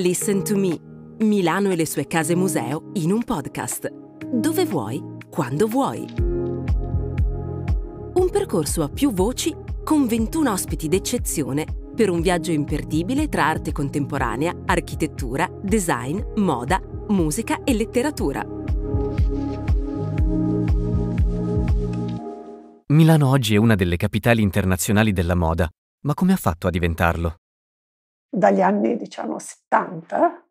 Listen to Me. Milano e le sue case museo in un podcast. Dove vuoi, quando vuoi. Un percorso a più voci con 21 ospiti d'eccezione per un viaggio imperdibile tra arte contemporanea, architettura, design, moda, musica e letteratura. Milano oggi è una delle capitali internazionali della moda, ma come ha fatto a diventarlo? dagli anni diciamo 70,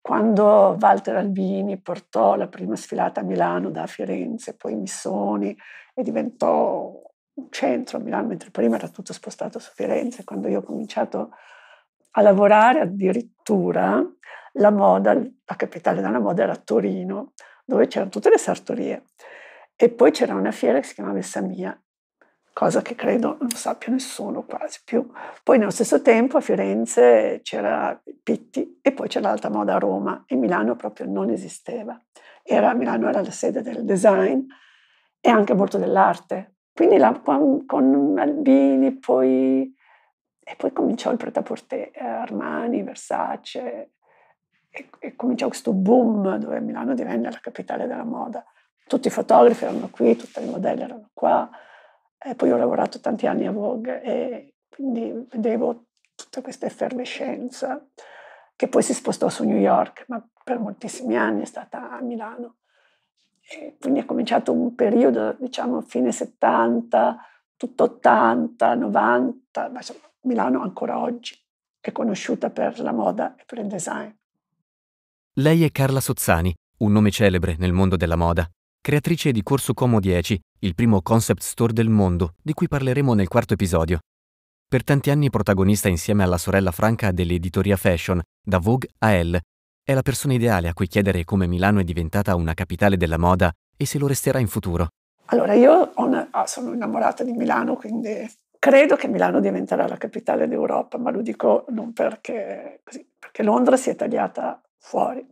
quando Walter Albini portò la prima sfilata a Milano da Firenze, poi Missoni e diventò un centro a Milano, mentre prima era tutto spostato su Firenze, quando io ho cominciato a lavorare addirittura la moda, la capitale della moda era Torino, dove c'erano tutte le sartorie. E poi c'era una fiera che si chiamava Mia cosa che credo non sappia nessuno quasi più. Poi nello stesso tempo a Firenze c'era Pitti e poi c'era l'alta moda a Roma e Milano proprio non esisteva. Era, Milano era la sede del design e anche molto dell'arte. Quindi la, con, con, Albini poi, e poi cominciò il pret-à-porter, eh, Armani, Versace e, e cominciò questo boom dove Milano divenne la capitale della moda. Tutti i fotografi erano qui, tutte le modelle erano qua e poi ho lavorato tanti anni a Vogue e quindi vedevo tutta questa effervescenza che poi si spostò su New York, ma per moltissimi anni è stata a Milano. E quindi è cominciato un periodo, diciamo, fine 70, tutto 80, 90, ma insomma, Milano ancora oggi è conosciuta per la moda e per il design. Lei è Carla Sozzani, un nome celebre nel mondo della moda, creatrice di Corso Como 10, il primo concept store del mondo, di cui parleremo nel quarto episodio. Per tanti anni protagonista insieme alla sorella Franca dell'editoria fashion, da Vogue a Elle, è la persona ideale a cui chiedere come Milano è diventata una capitale della moda e se lo resterà in futuro. Allora, io ah, sono innamorata di Milano, quindi credo che Milano diventerà la capitale d'Europa, ma lo dico non perché così, perché Londra si è tagliata fuori,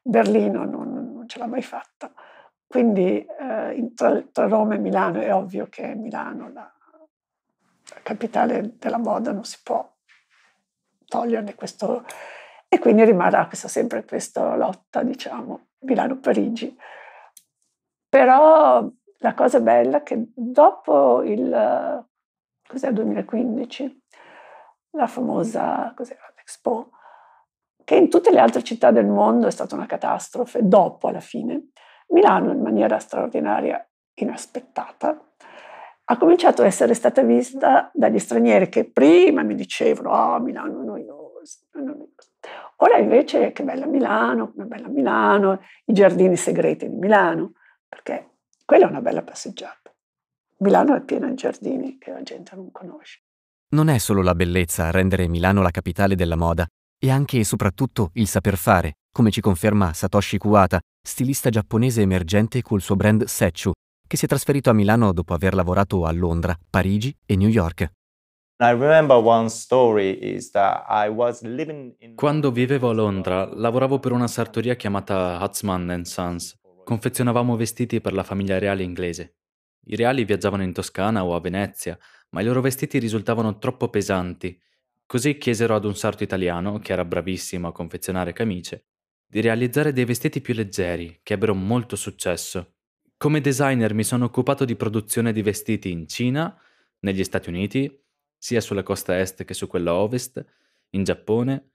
Berlino non, non ce l'ha mai fatta. Quindi eh, tra, tra, Roma e Milano è ovvio che Milano, la, la capitale della moda, non si può toglierne questo... E quindi rimarrà questa, sempre questa lotta, diciamo, Milano-Parigi. Però la cosa bella è che dopo il... cos'è, 2015? La famosa, Expo, che in tutte le altre città del mondo è stata una catastrofe, dopo alla fine, Milano, in maniera straordinaria, inaspettata, ha cominciato a essere stata vista dagli stranieri che prima mi dicevano oh, Milano è noioso, è Ora invece che bella Milano, come bella Milano, i giardini segreti di Milano, perché quella è una bella passeggiata. Milano è piena di giardini che la gente non conosce. Non è solo la bellezza a rendere Milano la capitale della moda, è anche e soprattutto il saper fare, come ci conferma Satoshi Kuwata, stilista giapponese emergente col suo brand Sechu, che si è trasferito a Milano dopo aver lavorato a Londra, Parigi e New York. Quando vivevo a Londra, lavoravo per una sartoria chiamata Hatzmann Sons. Confezionavamo vestiti per la famiglia reale inglese. I reali viaggiavano in Toscana o a Venezia, ma i loro vestiti risultavano troppo pesanti. Così chiesero ad un sarto italiano, che era bravissimo a confezionare camicie, di realizzare dei vestiti più leggeri, che ebbero molto successo. Come designer mi sono occupato di produzione di vestiti in Cina, negli Stati Uniti, sia sulla costa est che su quella ovest, in Giappone,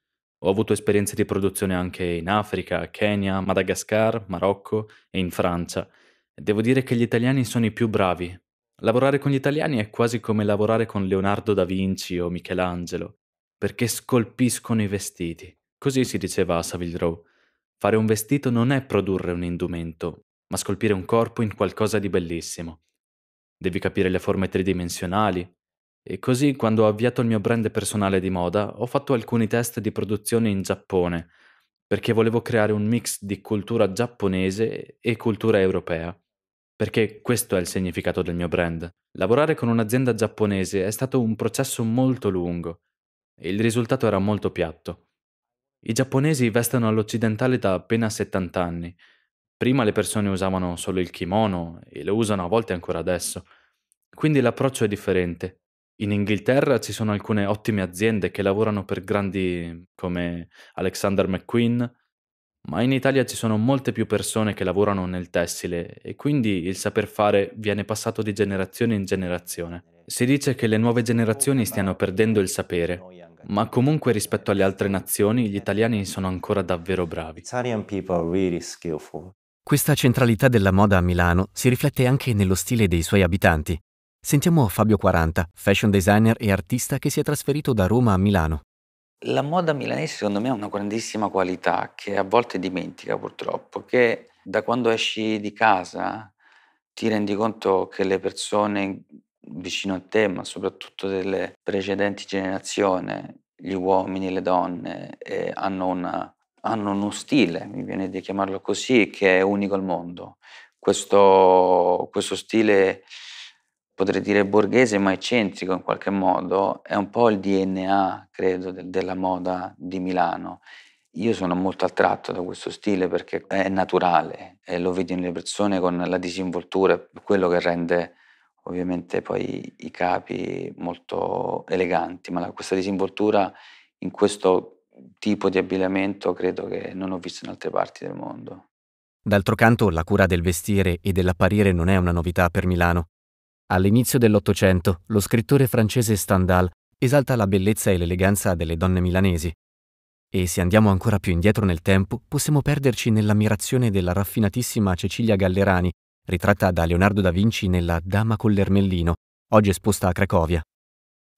ho avuto esperienze di produzione anche in Africa, Kenya, Madagascar, Marocco e in Francia. Devo dire che gli italiani sono i più bravi. Lavorare con gli italiani è quasi come lavorare con Leonardo da Vinci o Michelangelo, perché scolpiscono i vestiti. Così si diceva a Savile Row. Fare un vestito non è produrre un indumento, ma scolpire un corpo in qualcosa di bellissimo. Devi capire le forme tridimensionali. E così, quando ho avviato il mio brand personale di moda, ho fatto alcuni test di produzione in Giappone, perché volevo creare un mix di cultura giapponese e cultura europea. Perché questo è il significato del mio brand. Lavorare con un'azienda giapponese è stato un processo molto lungo e il risultato era molto piatto. I giapponesi vestono all'occidentale da appena 70 anni. Prima le persone usavano solo il kimono e lo usano a volte ancora adesso. Quindi l'approccio è differente. In Inghilterra ci sono alcune ottime aziende che lavorano per grandi come Alexander McQueen, ma in Italia ci sono molte più persone che lavorano nel tessile e quindi il saper fare viene passato di generazione in generazione. Si dice che le nuove generazioni stiano perdendo il sapere, ma comunque rispetto alle altre nazioni gli italiani sono ancora davvero bravi. Questa centralità della moda a Milano si riflette anche nello stile dei suoi abitanti. Sentiamo Fabio 40, fashion designer e artista che si è trasferito da Roma a Milano. La moda milanese secondo me ha una grandissima qualità che a volte dimentica purtroppo, che da quando esci di casa ti rendi conto che le persone vicino a te, ma soprattutto delle precedenti generazioni, gli uomini e le donne eh, hanno, una, hanno uno stile, mi viene di chiamarlo così, che è unico al mondo. Questo, questo stile, potrei dire borghese, ma eccentrico in qualche modo, è un po' il DNA, credo, de- della moda di Milano. Io sono molto attratto da questo stile perché è naturale, eh, lo vedi nelle persone con la disinvoltura, quello che rende ovviamente poi i capi molto eleganti, ma la, questa disinvoltura in questo tipo di abbigliamento credo che non ho visto in altre parti del mondo. D'altro canto, la cura del vestire e dell'apparire non è una novità per Milano. All'inizio dell'Ottocento, lo scrittore francese Stendhal esalta la bellezza e l'eleganza delle donne milanesi. E se andiamo ancora più indietro nel tempo, possiamo perderci nell'ammirazione della raffinatissima Cecilia Gallerani, ritratta da Leonardo da Vinci nella Dama con l'ermellino, oggi esposta a Cracovia.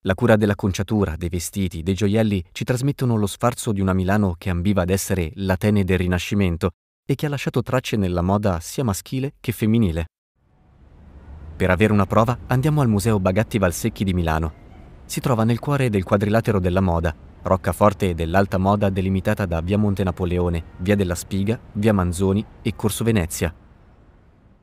La cura della conciatura, dei vestiti, dei gioielli ci trasmettono lo sfarzo di una Milano che ambiva ad essere l'Atene del Rinascimento e che ha lasciato tracce nella moda sia maschile che femminile. Per avere una prova andiamo al Museo Bagatti Valsecchi di Milano. Si trova nel cuore del quadrilatero della moda, roccaforte dell'alta moda delimitata da via Monte Napoleone, via della Spiga, via Manzoni e Corso Venezia.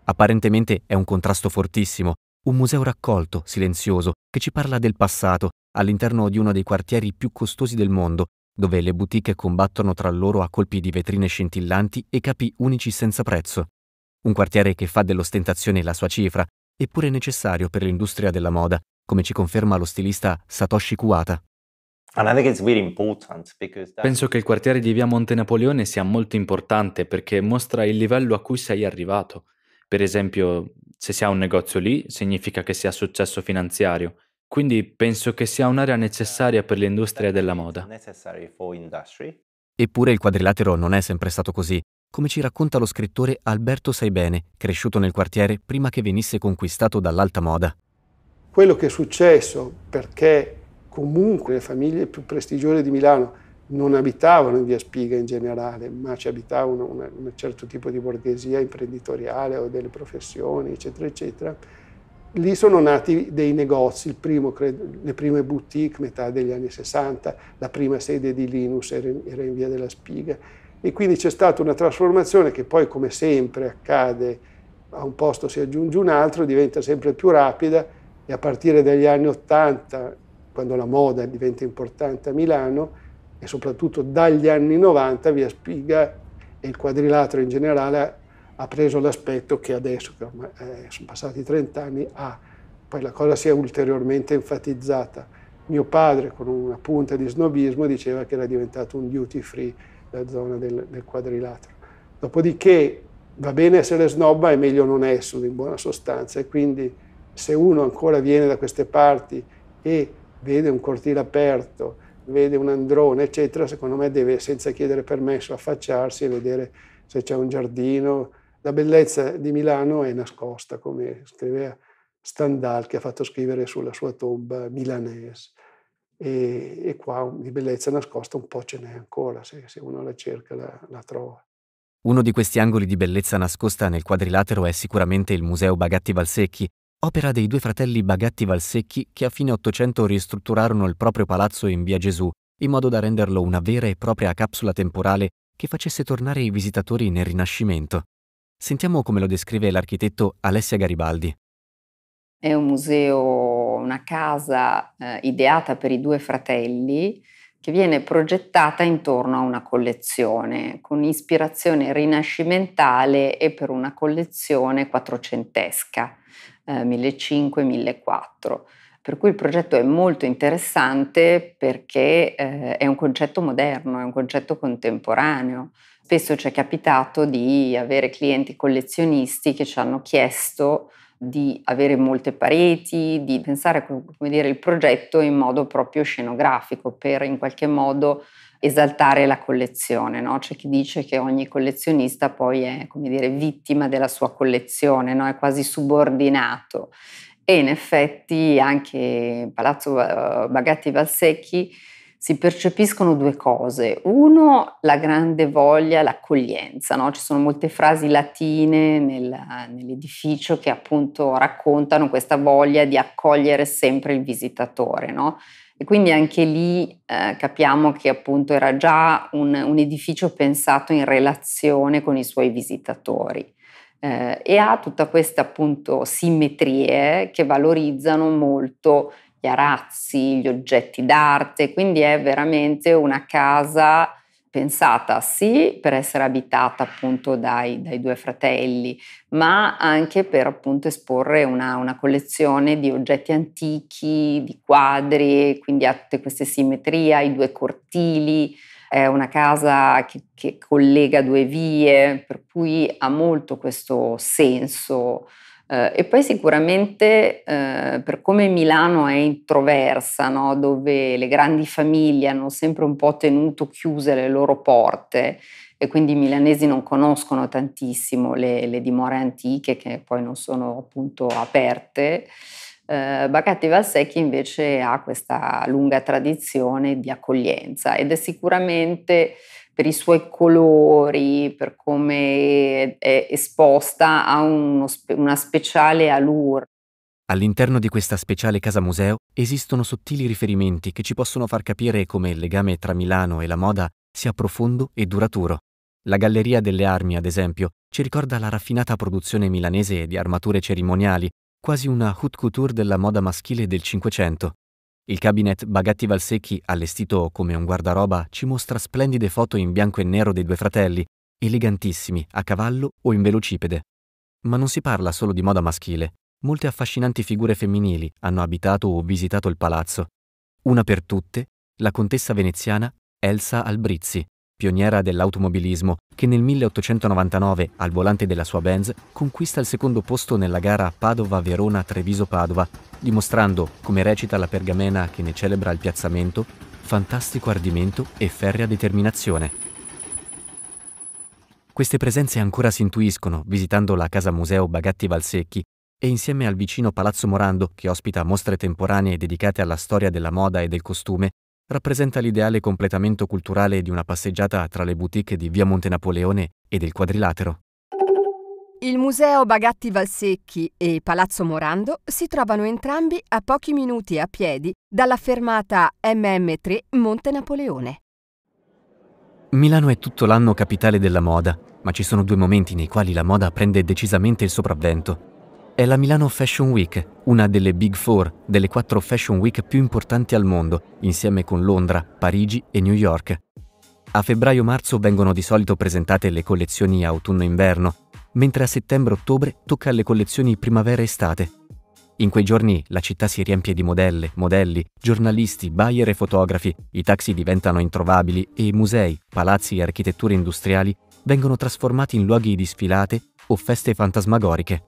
Apparentemente è un contrasto fortissimo, un museo raccolto, silenzioso, che ci parla del passato, all'interno di uno dei quartieri più costosi del mondo, dove le boutique combattono tra loro a colpi di vetrine scintillanti e capi unici senza prezzo. Un quartiere che fa dell'ostentazione la sua cifra, eppure necessario per l'industria della moda, come ci conferma lo stilista Satoshi Kuwata. Penso che il quartiere di Via Monte Napoleone sia molto importante perché mostra il livello a cui sei arrivato. Per esempio, se si ha un negozio lì, significa che si ha successo finanziario. Quindi penso che sia un'area necessaria per l'industria della moda. Eppure il quadrilatero non è sempre stato così, come ci racconta lo scrittore Alberto Saibene, cresciuto nel quartiere prima che venisse conquistato dall'alta moda. Quello che è successo perché comunque le famiglie più prestigiose di Milano non abitavano in via Spiga in generale, ma ci abitava un certo tipo di borghesia imprenditoriale o delle professioni, eccetera, eccetera. Lì sono nati dei negozi, primo, le prime boutique, metà degli anni 60, la prima sede di Linus era in, era in via della Spiga. E quindi c'è stata una trasformazione che poi, come sempre accade, a un posto si aggiunge un altro, diventa sempre più rapida e a partire dagli anni 80, quando la moda diventa importante a Milano, e soprattutto dagli anni 90 Via Spiga e il quadrilatero in generale ha preso l'aspetto che adesso, che ormai, eh, sono passati 30 anni, ha. Poi la cosa si è ulteriormente enfatizzata. Mio padre, con una punta di snobismo, diceva che era diventato un duty free la zona del, del quadrilatero. Dopodiché va bene essere snob, ma è meglio non esserlo in buona sostanza. E quindi se uno ancora viene da queste parti e vede un cortile aperto, vede un androne, eccetera, secondo me deve senza chiedere permesso affacciarsi e vedere se c'è un giardino. La bellezza di Milano è nascosta, come scriveva Stendhal che ha fatto scrivere sulla sua tomba milanese. E, e qua di bellezza nascosta un po' ce n'è ancora, se, se uno la cerca la, la trova. Uno di questi angoli di bellezza nascosta nel quadrilatero è sicuramente il Museo Bagatti Valsecchi, opera dei due fratelli Bagatti Valsecchi che a fine Ottocento ristrutturarono il proprio palazzo in via Gesù in modo da renderlo una vera e propria capsula temporale che facesse tornare i visitatori nel Rinascimento. Sentiamo come lo descrive l'architetto Alessia Garibaldi. È un museo, una casa eh, ideata per i due fratelli che viene progettata intorno a una collezione con ispirazione rinascimentale e per una collezione quattrocentesca. 1500-1400. Eh, per cui il progetto è molto interessante perché eh, è un concetto moderno, è un concetto contemporaneo. Spesso ci è capitato di avere clienti collezionisti che ci hanno chiesto di avere molte pareti, di pensare dire, il progetto in modo proprio scenografico per in qualche modo esaltare la collezione, no? c'è chi dice che ogni collezionista poi è come dire, vittima della sua collezione, no? è quasi subordinato e in effetti anche Palazzo eh, Bagatti Valsecchi si percepiscono due cose. Uno, la grande voglia, l'accoglienza. No? Ci sono molte frasi latine nel, nell'edificio che appunto raccontano questa voglia di accogliere sempre il visitatore. No? E quindi anche lì eh, capiamo che appunto era già un, un, edificio pensato in relazione con i suoi visitatori eh, e ha tutte queste appunto simmetrie che valorizzano molto gli arazzi, gli oggetti d'arte, quindi è veramente una casa pensata sì per essere abitata appunto dai, dai due fratelli, ma anche per appunto esporre una, una, collezione di oggetti antichi, di quadri, quindi ha tutte queste simmetrie, i due cortili, è una casa che, che collega due vie, per cui ha molto questo senso eh, e poi sicuramente eh, per come Milano è introversa, no? dove le grandi famiglie hanno sempre un po' tenuto chiuse le loro porte e quindi i milanesi non conoscono tantissimo le, le dimore antiche che poi non sono appunto aperte. Eh, Bacatti Valsecchi invece ha questa lunga tradizione di accoglienza ed è sicuramente per i suoi colori, per come è esposta, ha uno, una speciale allure. All'interno di questa speciale casa museo esistono sottili riferimenti che ci possono far capire come il legame tra Milano e la moda sia profondo e duraturo. La Galleria delle Armi, ad esempio, ci ricorda la raffinata produzione milanese di armature cerimoniali, quasi una haute couture della moda maschile del Cinquecento. Il cabinet Bagatti Valsecchi, allestito come un guardaroba, ci mostra splendide foto in bianco e nero dei due fratelli, elegantissimi, a cavallo o in velocipede. Ma non si parla solo di moda maschile. Molte affascinanti figure femminili hanno abitato o visitato il palazzo. Una per tutte, la contessa veneziana Elsa Albrizzi, pioniera dell'automobilismo, che nel 1899, al volante della sua Benz, conquista il secondo posto nella gara Padova-Verona-Treviso-Padova, dimostrando, come recita la pergamena che ne celebra il piazzamento, fantastico ardimento e ferrea determinazione. Queste presenze ancora si intuiscono visitando la casa museo Bagatti Valsecchi e insieme al vicino Palazzo Morando, che ospita mostre temporanee dedicate alla storia della moda e del costume, rappresenta l'ideale completamento culturale di una passeggiata tra le boutique di via Monte Napoleone e del quadrilatero. Il Museo Bagatti Valsecchi e Palazzo Morando si trovano entrambi a pochi minuti a piedi dalla fermata MM3 Monte Napoleone. Milano è tutto l'anno capitale della moda, ma ci sono due momenti nei quali la moda prende decisamente il sopravvento. È la Milano Fashion Week, una delle Big Four, delle quattro Fashion Week più importanti al mondo, insieme con Londra, Parigi e New York. A febbraio-marzo vengono di solito presentate le collezioni autunno-inverno, mentre a settembre-ottobre tocca alle collezioni primavera-estate. In quei giorni la città si riempie di modelle, modelli, giornalisti, buyer e fotografi, i taxi diventano introvabili e i musei, palazzi e architetture industriali vengono trasformati in luoghi di sfilate o feste fantasmagoriche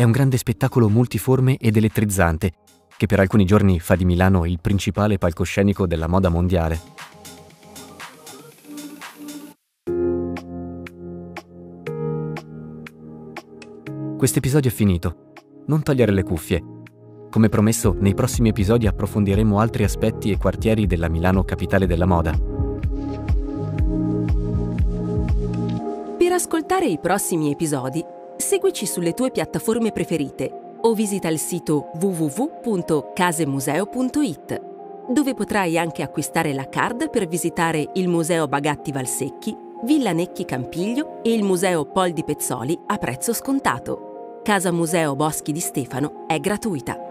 è un grande spettacolo multiforme ed elettrizzante, che per alcuni giorni fa di Milano il principale palcoscenico della moda mondiale. Questo episodio è finito. Non togliere le cuffie. Come promesso, nei prossimi episodi approfondiremo altri aspetti e quartieri della Milano capitale della moda. Per ascoltare i prossimi episodi Seguici sulle tue piattaforme preferite o visita il sito www.casemuseo.it, dove potrai anche acquistare la card per visitare il Museo Bagatti Valsecchi, Villa Necchi Campiglio e il Museo Pol di Pezzoli a prezzo scontato. Casa Museo Boschi di Stefano è gratuita.